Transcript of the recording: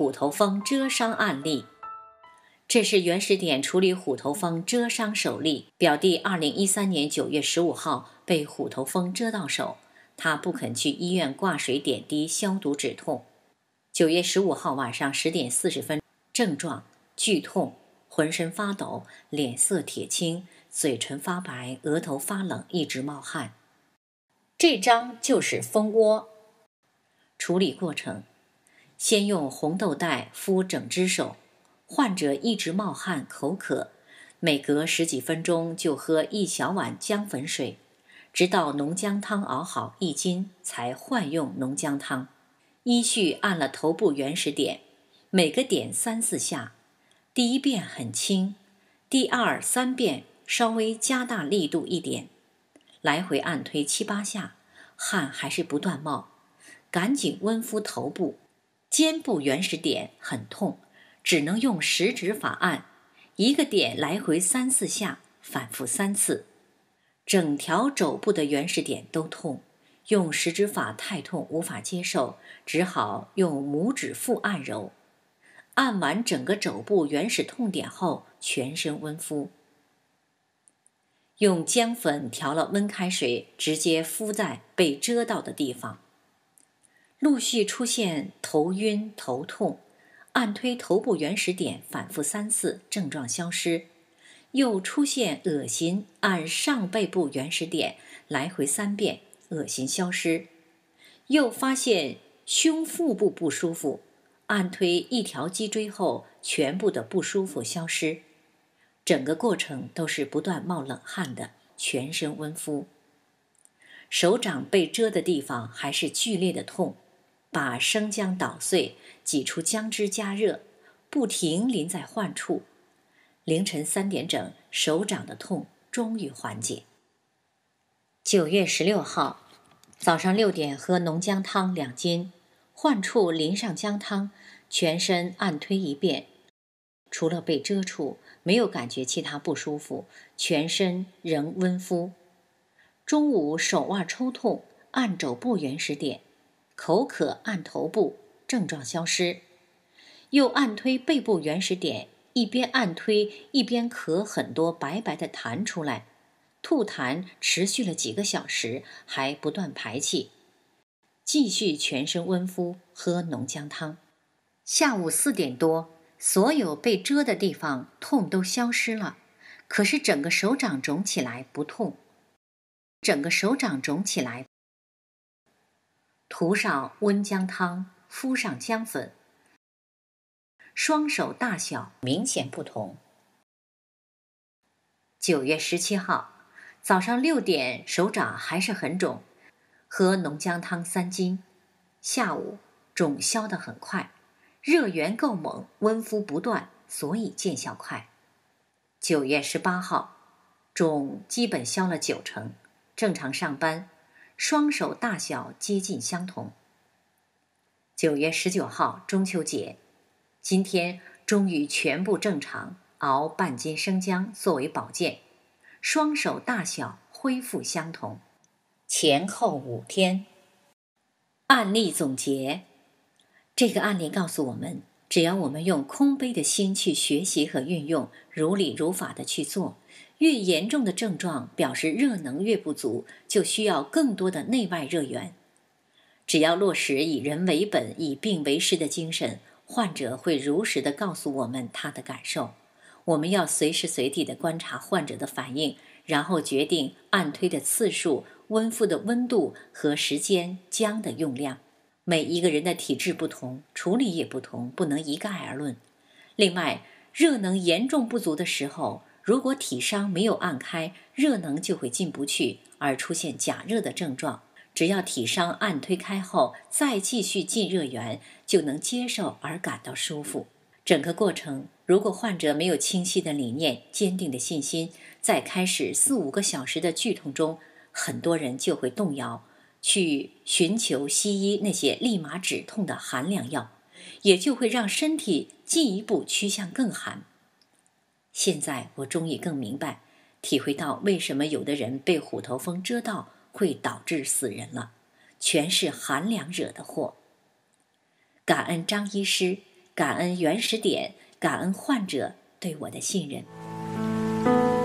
虎头蜂蜇伤案例，这是原始点处理虎头蜂蜇伤首例。表弟二零一三年九月十五号被虎头蜂蛰到手，他不肯去医院挂水点滴消毒止痛。九月十五号晚上十点四十分，症状：剧痛、浑身发抖、脸色铁青、嘴唇发白、额头发冷，一直冒汗。这张就是蜂窝处理过程。先用红豆袋敷整只手，患者一直冒汗、口渴，每隔十几分钟就喝一小碗姜粉水，直到浓姜汤熬好一斤才换用浓姜汤。依序按了头部原始点，每个点三四下，第一遍很轻，第二三遍稍微加大力度一点，来回按推七八下，汗还是不断冒，赶紧温敷头部。肩部原始点很痛，只能用食指法按，一个点来回三四下，反复三次。整条肘部的原始点都痛，用食指法太痛无法接受，只好用拇指腹按揉。按完整个肘部原始痛点后，全身温敷。用姜粉调了温开水，直接敷在被遮到的地方。陆续出现头晕头痛，按推头部原始点反复三次，症状消失；又出现恶心，按上背部原始点来回三遍，恶心消失；又发现胸腹部不舒服，按推一条脊椎后，全部的不舒服消失。整个过程都是不断冒冷汗的，全身温敷，手掌被遮的地方还是剧烈的痛。把生姜捣碎，挤出姜汁加热，不停淋在患处。凌晨三点整，手掌的痛终于缓解。九月十六号，早上六点喝浓姜汤两斤，患处淋上姜汤，全身按推一遍，除了被遮处，没有感觉其他不舒服。全身仍温敷。中午手腕抽痛，按肘部原始点。口渴，按头部症状消失，又按推背部原始点，一边按推一边咳很多白白的痰出来，吐痰持续了几个小时，还不断排气，继续全身温敷，喝浓姜汤。下午四点多，所有被遮的地方痛都消失了，可是整个手掌肿起来不痛，整个手掌肿起来。涂上温姜汤，敷上姜粉，双手大小明显不同。九月十七号早上六点，手掌还是很肿，喝浓姜汤三斤，下午肿消得很快，热源够猛，温敷不断，所以见效快。九月十八号，肿基本消了九成，正常上班。双手大小接近相同。九月十九号中秋节，今天终于全部正常，熬半斤生姜作为保健，双手大小恢复相同，前后五天。案例总结：这个案例告诉我们，只要我们用空杯的心去学习和运用，如理如法的去做。越严重的症状表示热能越不足，就需要更多的内外热源。只要落实以人为本、以病为师的精神，患者会如实的告诉我们他的感受。我们要随时随地的观察患者的反应，然后决定按推的次数、温敷的温度和时间、姜的用量。每一个人的体质不同，处理也不同，不能一概而论。另外，热能严重不足的时候。如果体伤没有按开，热能就会进不去，而出现假热的症状。只要体伤按推开后，再继续进热源，就能接受而感到舒服。整个过程，如果患者没有清晰的理念、坚定的信心，在开始四五个小时的剧痛中，很多人就会动摇，去寻求西医那些立马止痛的寒凉药，也就会让身体进一步趋向更寒。现在我终于更明白、体会到为什么有的人被虎头蜂蜇到会导致死人了，全是寒凉惹的祸。感恩张医师，感恩原始点，感恩患者对我的信任。